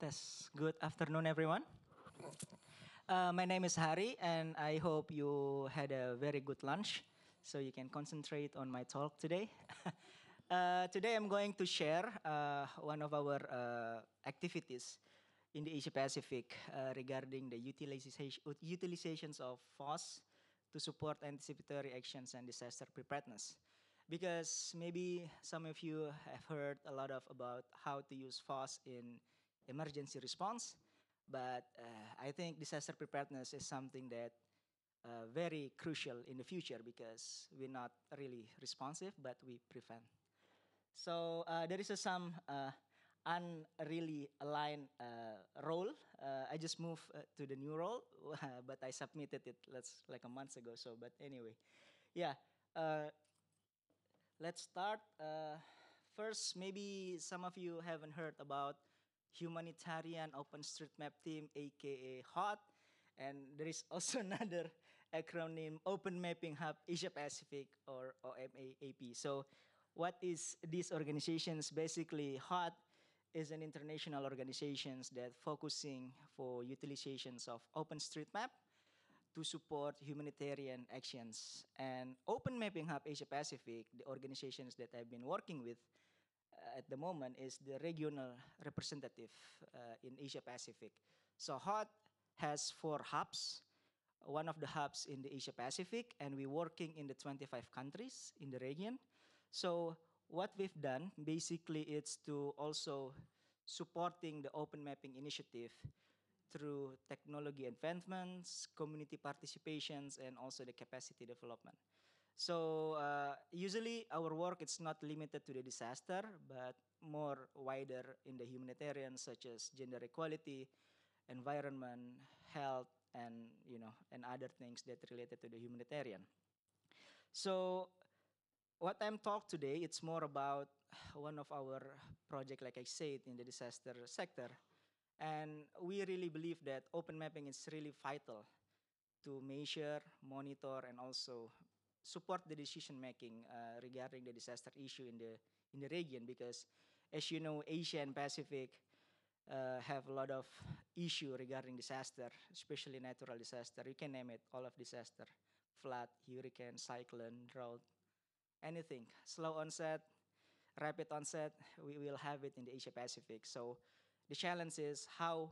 Test. Good afternoon, everyone. Uh, my name is Hari, and I hope you had a very good lunch, so you can concentrate on my talk today. uh, today, I'm going to share uh, one of our uh, activities in the Asia Pacific uh, regarding the utilizations of FOSS to support anticipatory actions and disaster preparedness. Because maybe some of you have heard a lot of about how to use FOSS in emergency response. But uh, I think disaster preparedness is something that uh, very crucial in the future because we're not really responsive, but we prevent. So uh, there is some unreally aligned uh, role. Uh, I just moved uh, to the new role, but I submitted it let's like a month ago. So, but anyway, yeah. let's start. first, maybe some of you haven't heard about Humanitarian OpenStreetMap Team, aka HOT. And there is also another acronym, Open Mapping Hub Asia Pacific, or OMAAP. So what is these organizations? Basically, HOT is an international organization that focusing for utilizations of OpenStreetMap to support humanitarian actions. And Open Mapping Hub Asia Pacific, the organizations that I've been working with, at the moment is the regional representative uh, in Asia Pacific. So HOT has four hubs, one of the hubs in the Asia Pacific, and we're working in the 25 countries in the region. So what we've done basically it's to also supporting the open mapping initiative through technology advancements, community participations, and also the capacity development. So uh, usually our work it's not limited to the disaster, but more wider in the humanitarian, such as gender equality, environment, health, and you know, and other things that related to the humanitarian. So what I'm talk today, it's more about one of our project, like I said, in the disaster sector. And we really believe that open mapping is really vital to measure, monitor, and also support the decision making uh, regarding the disaster issue in the in the region because as you know asia and pacific uh, have a lot of issue regarding disaster especially natural disaster you can name it all of disaster flood hurricane cyclone drought anything slow onset rapid onset we will have it in the asia pacific so the challenge is how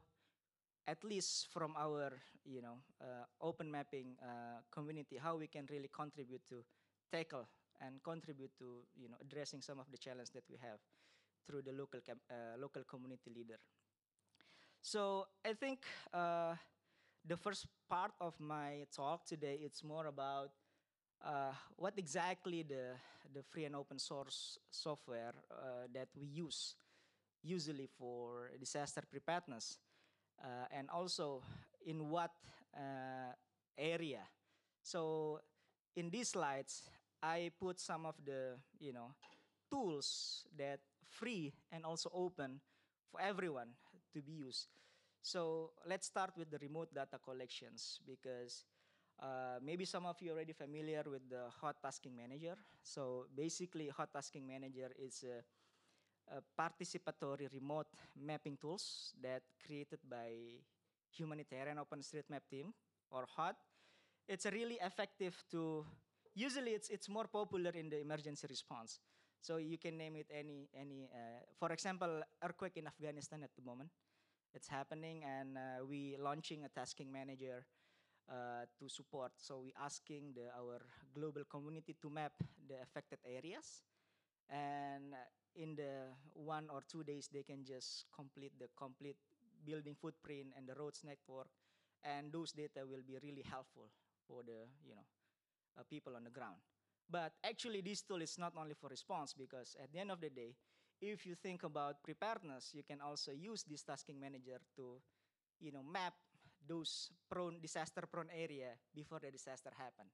at least from our you know uh, open mapping uh, community how we can really contribute to tackle and contribute to you know addressing some of the challenges that we have through the local uh, local community leader so i think uh, the first part of my talk today it's more about uh, what exactly the the free and open source software uh, that we use usually for disaster preparedness uh, and also in what uh, area. So in these slides, I put some of the you know tools that free and also open for everyone to be used. So let's start with the remote data collections because uh, maybe some of you already familiar with the Hot Tasking Manager. So basically, Hot Tasking Manager is a uh, participatory remote mapping tools that created by humanitarian OpenStreetMap team or HOT. It's really effective to, usually it's, it's more popular in the emergency response. So you can name it any, any uh, for example, earthquake in Afghanistan at the moment. It's happening and uh, we launching a tasking manager uh, to support. So we asking the, our global community to map the affected areas and in the one or two days they can just complete the complete building footprint and the roads network and those data will be really helpful for the you know uh, people on the ground but actually this tool is not only for response because at the end of the day if you think about preparedness you can also use this tasking manager to you know map those prone disaster prone area before the disaster happen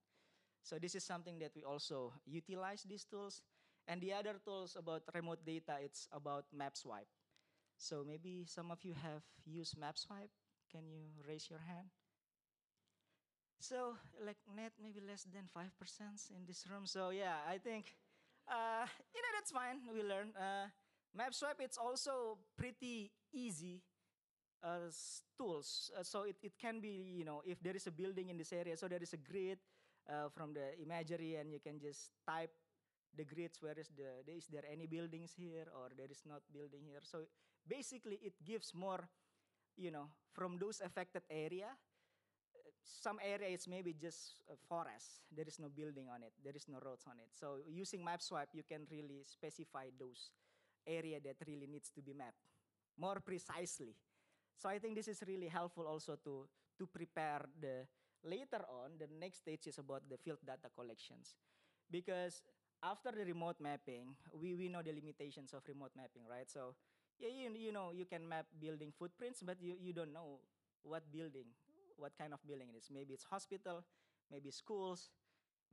so this is something that we also utilize these tools and the other tools about remote data, it's about map swipe. So maybe some of you have used map swipe. Can you raise your hand? So like net, maybe less than 5% in this room. So yeah, I think, uh, you know, that's fine. We learn. Uh, map swipe, it's also pretty easy uh, tools. Uh, so it, it can be, you know, if there is a building in this area, so there is a grid uh, from the imagery and you can just type the grids where is the is there any buildings here or there is not building here so basically it gives more you know from those affected area uh, some area is maybe just a forest there is no building on it there is no roads on it so using map swipe you can really specify those area that really needs to be mapped more precisely so i think this is really helpful also to to prepare the later on the next stage is about the field data collections because after the remote mapping, we, we know the limitations of remote mapping, right? So yeah, you, you know, you can map building footprints, but you, you don't know what building, what kind of building it is. Maybe it's hospital, maybe schools,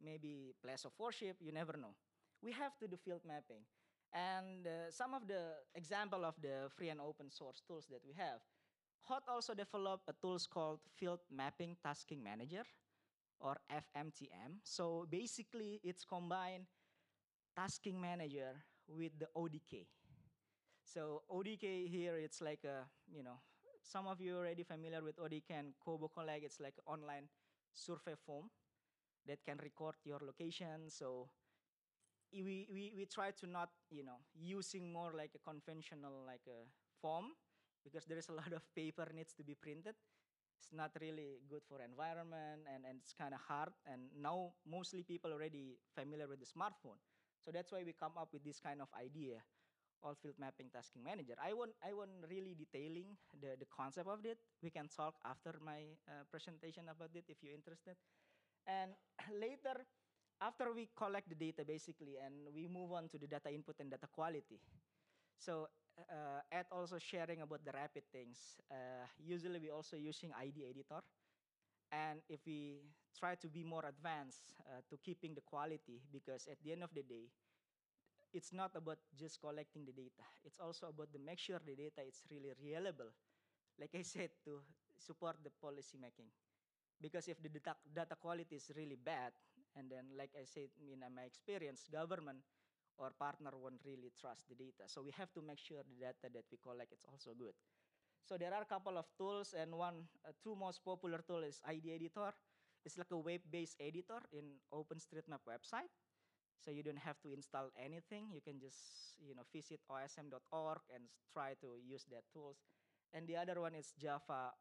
maybe place of worship, you never know. We have to do field mapping. And uh, some of the example of the free and open source tools that we have, HOT also developed a tools called Field Mapping Tasking Manager, or FMTM. So basically, it's combined tasking manager with the ODK. So ODK here, it's like a, you know, some of you already familiar with ODK and Kobo Collect. It's like online survey form that can record your location. So we, we, we try to not, you know, using more like a conventional like a form because there is a lot of paper needs to be printed. It's not really good for environment and, and it's kind of hard. And now mostly people already familiar with the smartphone. So that's why we come up with this kind of idea, all field mapping tasking manager. I won't, I won't really detailing the, the concept of it. We can talk after my uh, presentation about it if you're interested. And later, after we collect the data basically, and we move on to the data input and data quality. So uh, also sharing about the rapid things. Uh, usually we also using ID editor and if we try to be more advanced uh, to keeping the quality, because at the end of the day, it's not about just collecting the data. It's also about to make sure the data is really reliable. Like I said, to support the policy making. Because if the data, data quality is really bad, and then like I said in my experience, government or partner won't really trust the data. So we have to make sure the data that we collect is also good. So there are a couple of tools, and one, uh, two most popular tool is ID Editor. It's like a web-based editor in OpenStreetMap website. So you don't have to install anything. You can just you know visit osm.org and try to use that tools. And the other one is Java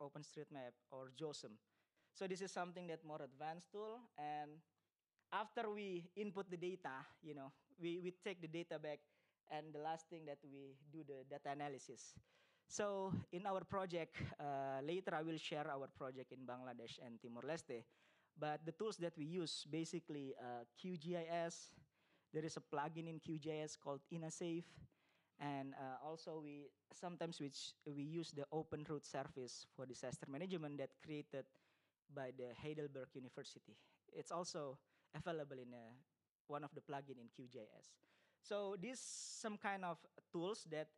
OpenStreetMap or JOSM. So this is something that more advanced tool. And after we input the data, you know, we, we take the data back and the last thing that we do the data analysis. So in our project, uh, later I will share our project in Bangladesh and Timor-Leste. But the tools that we use, basically uh, QGIS, there is a plugin in QGIS called InaSafe, and uh, also we sometimes which we use the open root service for disaster management that created by the Heidelberg University. It's also available in a, uh, one of the plugin in QGIS. So these some kind of tools that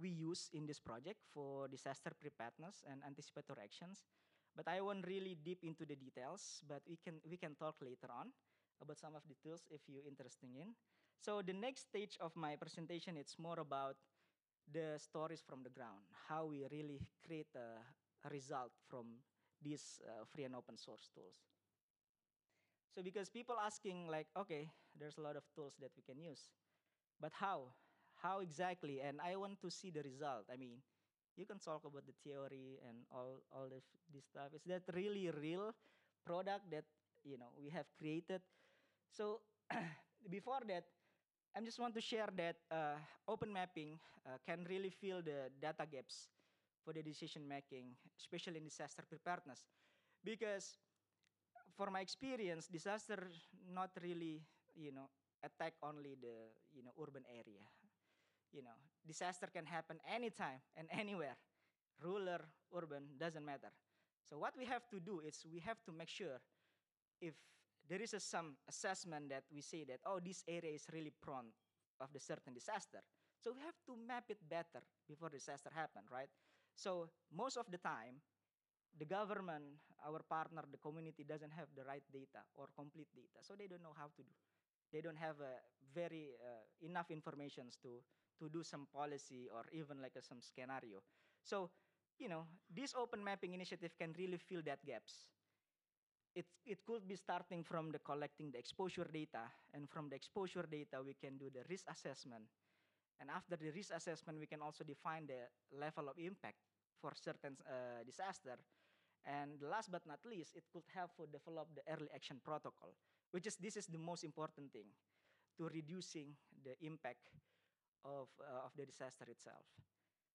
we use in this project for disaster preparedness and anticipatory actions. But I won't really deep into the details, but we can, we can talk later on about some of the tools if you're interested in. So the next stage of my presentation, it's more about the stories from the ground, how we really create a, a result from these uh, free and open source tools. So because people asking like, okay, there's a lot of tools that we can use, but how? how exactly and i want to see the result i mean you can talk about the theory and all all this, this stuff is that really real product that you know we have created so before that i just want to share that uh, open mapping uh, can really fill the data gaps for the decision making especially in disaster preparedness because for my experience disaster not really you know attack only the you know urban area you know, disaster can happen anytime and anywhere. Rural, urban, doesn't matter. So what we have to do is we have to make sure if there is a, some assessment that we say that, oh, this area is really prone of the certain disaster. So we have to map it better before disaster happen, right? So most of the time, the government, our partner, the community doesn't have the right data or complete data, so they don't know how to do. They don't have a very uh, enough information to to do some policy or even like some scenario. So, you know, this open mapping initiative can really fill that gaps. It, it could be starting from the collecting the exposure data, and from the exposure data, we can do the risk assessment. And after the risk assessment, we can also define the level of impact for certain uh, disaster. And last but not least, it could help to develop the early action protocol, which is this is the most important thing to reducing the impact of, uh, of the disaster itself.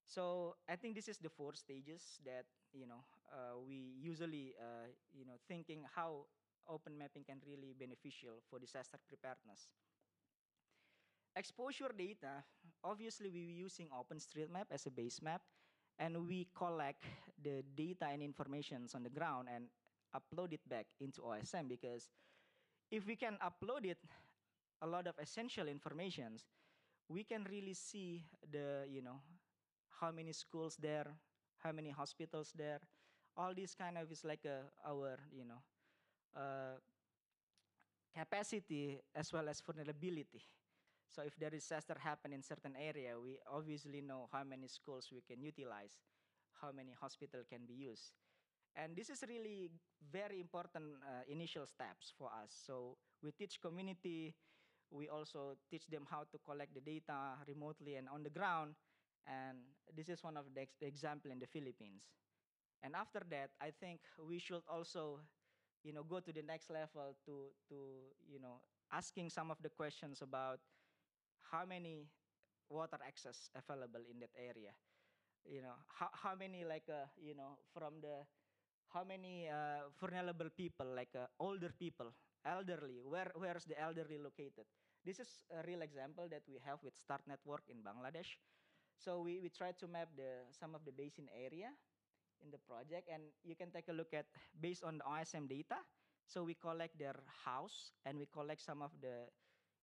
So I think this is the four stages that you know uh, we usually uh, you know thinking how open mapping can really beneficial for disaster preparedness. Exposure data, obviously we Open using OpenStreetMap as a base map, and we collect the data and informations on the ground and upload it back into OSM because if we can upload it, a lot of essential informations, we can really see the, you know, how many schools there, how many hospitals there. All this kind of is like a, our, you know, uh, capacity as well as vulnerability. So if there is disaster happen in certain area, we obviously know how many schools we can utilize, how many hospital can be used. And this is really very important uh, initial steps for us. So we teach community, we also teach them how to collect the data remotely and on the ground. And this is one of the ex example in the Philippines. And after that, I think we should also, you know, go to the next level to, to you know, asking some of the questions about how many water access available in that area. You know, how, how many like, uh, you know, from the, how many uh, vulnerable people, like uh, older people elderly where where's the elderly located this is a real example that we have with start network in bangladesh so we, we try to map the some of the basin area in the project and you can take a look at based on the osm data so we collect their house and we collect some of the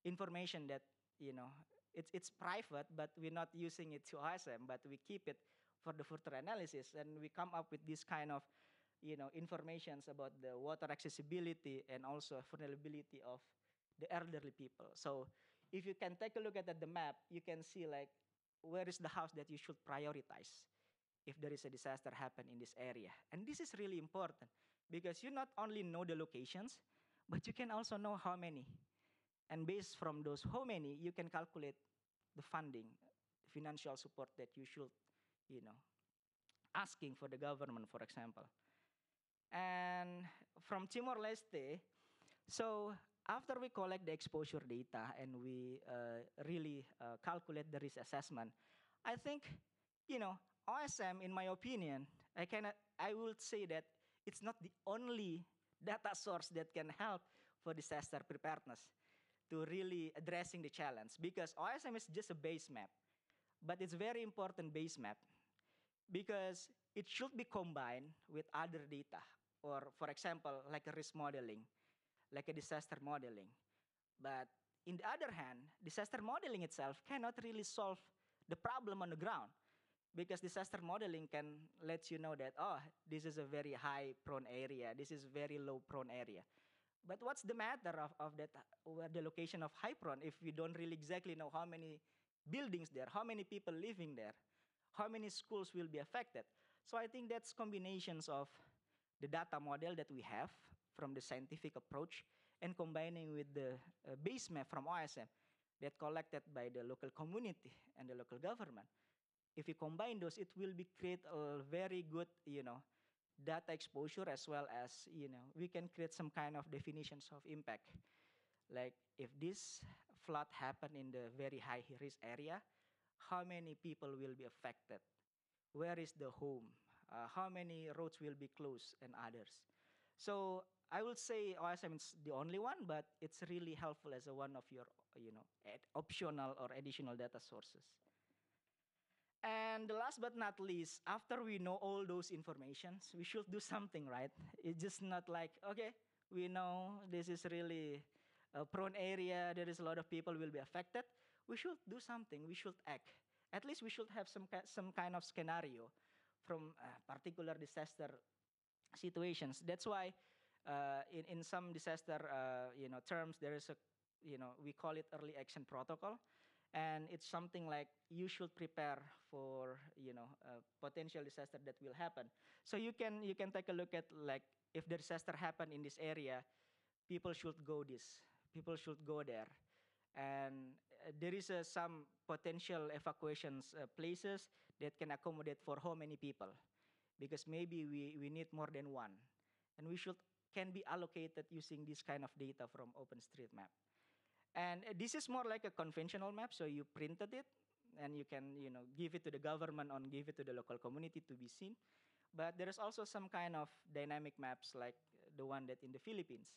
information that you know it's it's private but we're not using it to osm but we keep it for the further analysis and we come up with this kind of you know, informations about the water accessibility and also vulnerability of the elderly people. So if you can take a look at the map, you can see like where is the house that you should prioritize if there is a disaster happen in this area. And this is really important because you not only know the locations, but you can also know how many. And based from those how many, you can calculate the funding, financial support that you should, you know, asking for the government, for example and from Timor-Leste. So after we collect the exposure data and we uh, really uh, calculate the risk assessment, I think, you know, OSM, in my opinion, I cannot, I will say that it's not the only data source that can help for disaster preparedness to really addressing the challenge because OSM is just a base map, but it's very important base map because it should be combined with other data or for example, like a risk modeling, like a disaster modeling. But in the other hand, disaster modeling itself cannot really solve the problem on the ground because disaster modeling can let you know that, oh, this is a very high prone area, this is very low prone area. But what's the matter of, of that, where the location of high prone if we don't really exactly know how many buildings there, how many people living there, how many schools will be affected? So I think that's combinations of the data model that we have from the scientific approach and combining with the uh, base map from OSM that collected by the local community and the local government. If you combine those, it will be create a very good, you know, data exposure as well as, you know, we can create some kind of definitions of impact. Like if this flood happened in the very high risk area, how many people will be affected? Where is the home? uh, how many roads will be closed and others. So I will say OSM is the only one, but it's really helpful as a one of your you know optional or additional data sources. And the last but not least, after we know all those informations, we should do something, right? It's just not like, okay, we know this is really a prone area, there is a lot of people will be affected. We should do something, we should act. At least we should have some, some kind of scenario from uh, particular disaster situations. That's why uh, in, in some disaster uh, you know, terms, there is a, you know, we call it early action protocol. And it's something like you should prepare for you know, a potential disaster that will happen. So you can, you can take a look at like if the disaster happened in this area, people should go this, people should go there. And uh, there is uh, some potential evacuations places that can accommodate for how many people? Because maybe we, we need more than one. And we should can be allocated using this kind of data from OpenStreetMap. And this is more like a conventional map, so you printed it, and you can you know, give it to the government or give it to the local community to be seen. But there is also some kind of dynamic maps like the one that in the Philippines.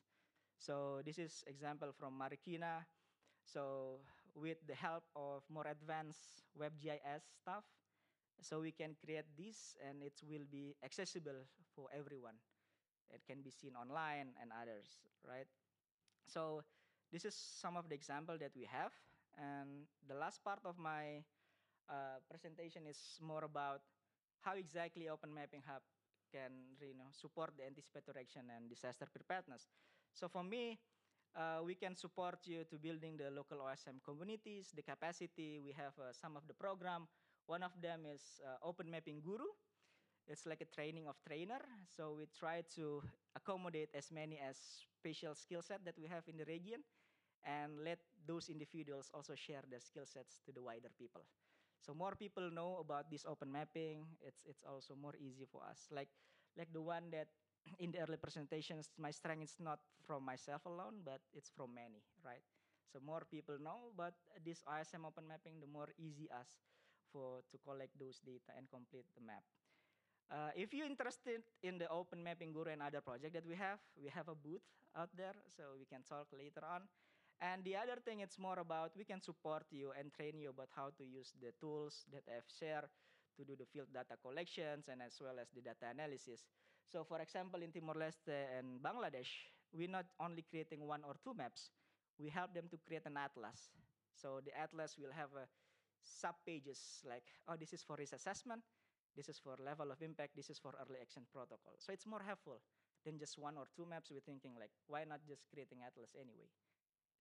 So this is example from Marikina. So with the help of more advanced WebGIS stuff, so we can create this and it will be accessible for everyone. It can be seen online and others, right? So this is some of the example that we have. And the last part of my uh, presentation is more about how exactly Open Mapping Hub can you know, support the anticipatory action and disaster preparedness. So for me, uh, we can support you to building the local OSM communities, the capacity, we have uh, some of the program, one of them is uh, Open Mapping Guru. It's like a training of trainer. So we try to accommodate as many as special skill set that we have in the region and let those individuals also share their skill sets to the wider people. So more people know about this open mapping. It's, it's also more easy for us. Like, like the one that in the early presentations, my strength is not from myself alone, but it's from many, right? So more people know about this ISM open mapping, the more easy us for, to collect those data and complete the map. Uh, if you're interested in the Open Mapping Guru and other project that we have, we have a booth out there, so we can talk later on. And the other thing, it's more about we can support you and train you about how to use the tools that I've shared to do the field data collections and as well as the data analysis. So for example, in Timor-Leste and Bangladesh, we're not only creating one or two maps, we help them to create an atlas. So the atlas will have a sub pages like, oh, this is for risk assessment, this is for level of impact, this is for early action protocol. So it's more helpful than just one or two maps. We're thinking like, why not just creating atlas anyway?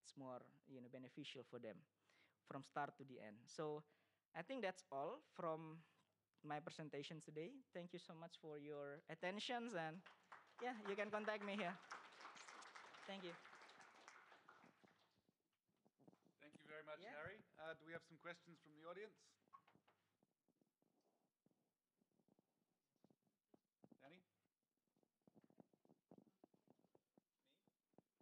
It's more you know beneficial for them from start to the end. So I think that's all from my presentation today. Thank you so much for your attentions and yeah, you can contact me here. Thank you. do we have some questions from the audience? Danny? Me?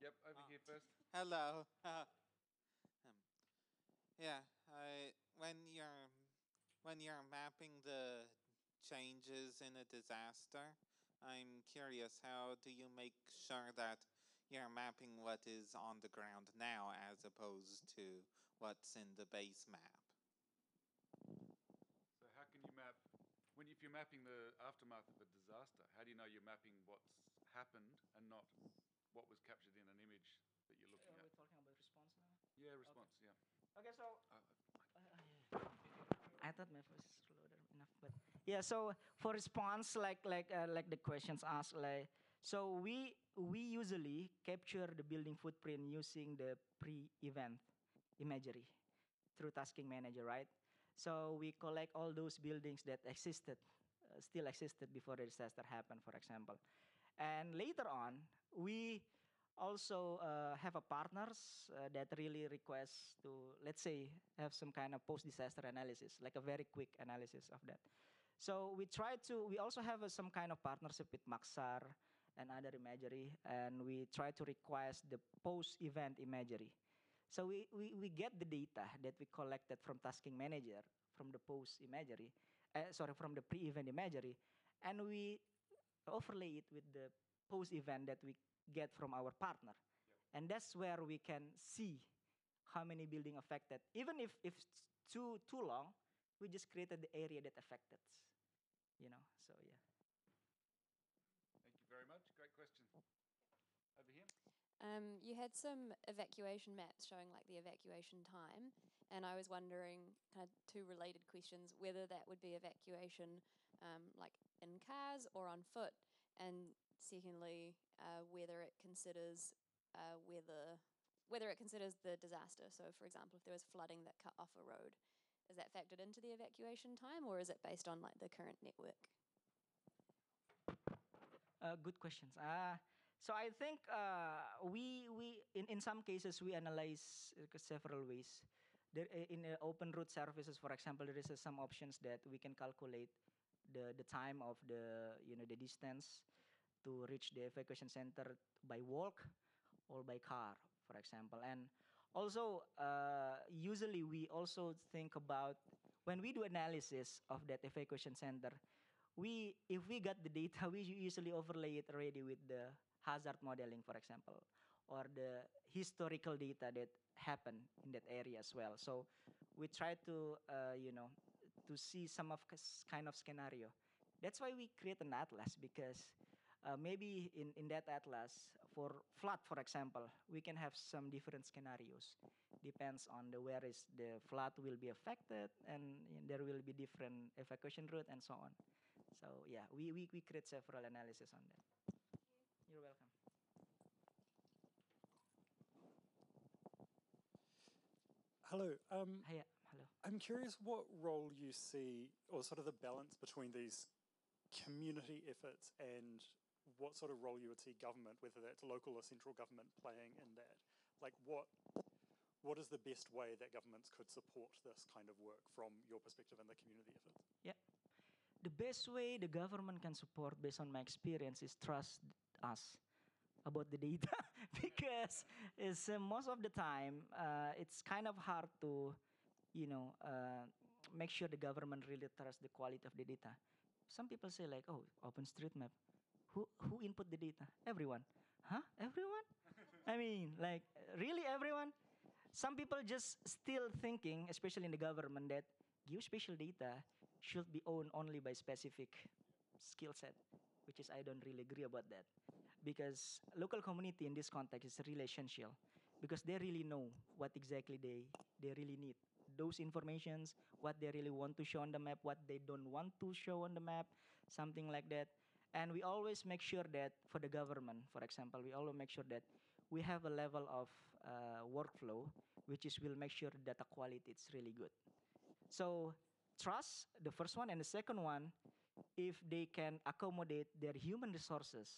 Yep, over ah. here first. Hello. Uh, um, yeah, I, when you're when you're mapping the changes in a disaster, I'm curious how do you make sure that you're mapping what is on the ground now as opposed to what's in the base map. So how can you map, when if you're mapping the aftermath of a disaster, how do you know you're mapping what's happened and not what was captured in an image that you're looking uh, at? we talking about response now? Yeah, response, okay. yeah. Okay, so... Uh, uh, I thought my voice is louder enough, but yeah. So for response, like like uh, like the questions asked, like so we we usually capture the building footprint using the pre-event imagery through Tasking Manager, right? So we collect all those buildings that existed, uh, still existed before the disaster happened, for example. And later on, we also uh, have a partners uh, that really request to, let's say, have some kind of post-disaster analysis, like a very quick analysis of that. So we try to, we also have uh, some kind of partnership with Maxar and other imagery, and we try to request the post-event imagery. So we, we, we get the data that we collected from tasking manager, from the post imagery, uh, sorry, from the pre-event imagery, and we overlay it with the post-event that we get from our partner. And that's where we can see how many building affected. Even if, if it's too, too long, we just created the area that affected, you know, so yeah. Thank you very much, great question. Over here. Um, you had some evacuation maps showing like the evacuation time, and I was wondering, kind of two related questions, whether that would be evacuation um, like in cars or on foot, and secondly, uh, whether it considers uh, whether whether it considers the disaster. So, for example, if there was flooding that cut off a road, is that factored into the evacuation time, or is it based on like the current network? Uh, good questions. Uh, so I think uh, we we in, in some cases we analyze uh, several ways. There, in uh, open root services, for example, there is uh, some options that we can calculate the the time of the you know the distance to reach the evacuation center by walk or by car, for example. And also, uh, usually we also think about when we do analysis of that evacuation center, we if we got the data, we usually overlay it already with the hazard modeling, for example, or the historical data that happen in that area as well. So we try to, uh, you know, to see some of kind of scenario. That's why we create an atlas because uh, maybe in, in that atlas for flood, for example, we can have some different scenarios. Depends on the where is the flood will be affected and there will be different evacuation route and so on. So yeah, we, we, we create several analysis on that. You're welcome. Hello. Um, Hiya. Hello. I'm curious what role you see, or sort of the balance between these community efforts and what sort of role you would see government, whether that's local or central government, playing in that. Like, what what is the best way that governments could support this kind of work from your perspective and the community efforts? Yeah. The best way the government can support, based on my experience, is trust us about the data because it's, uh, most of the time uh, it's kind of hard to, you know, uh, make sure the government really trusts the quality of the data. Some people say like, oh, OpenStreetMap, who who input the data? Everyone, huh? Everyone? I mean, like really everyone? Some people just still thinking, especially in the government, that geospatial data should be owned only by specific skill set which is I don't really agree about that. Because local community in this context is relational because they really know what exactly they, they really need. Those informations, what they really want to show on the map, what they don't want to show on the map, something like that. And we always make sure that for the government, for example, we always make sure that we have a level of uh, workflow which is will make sure data quality is really good. So trust, the first one, and the second one, if they can accommodate their human resources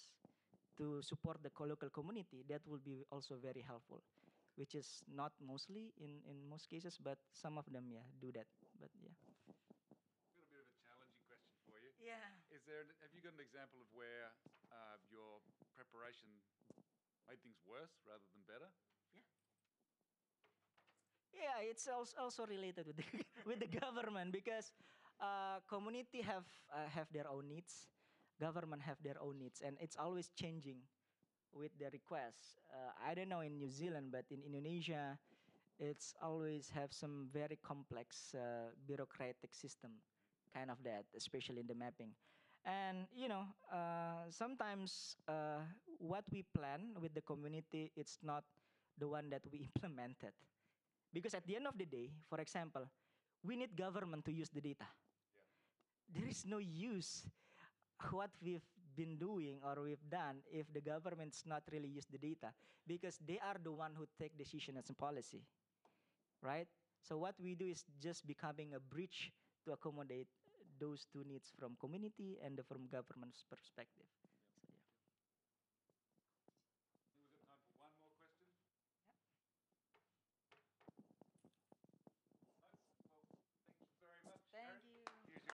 to support the local community, that will be also very helpful, which is not mostly in, in most cases, but some of them, yeah, do that. But yeah. I've got a bit of a challenging question for you. Yeah. Is there? Have you got an example of where uh, your preparation made things worse rather than better? Yeah. Yeah, it's also also related with the with the government because uh, community have uh, have their own needs, government have their own needs, and it's always changing with the requests. Uh, I don't know in New Zealand, but in Indonesia, it's always have some very complex uh, bureaucratic system, kind of that, especially in the mapping. And you know, uh, sometimes uh, what we plan with the community, it's not the one that we implemented, because at the end of the day, for example, we need government to use the data there is no use what we've been doing or we've done if the government's not really use the data because they are the one who take decisions and policy right so what we do is just becoming a bridge to accommodate those two needs from community and from government's perspective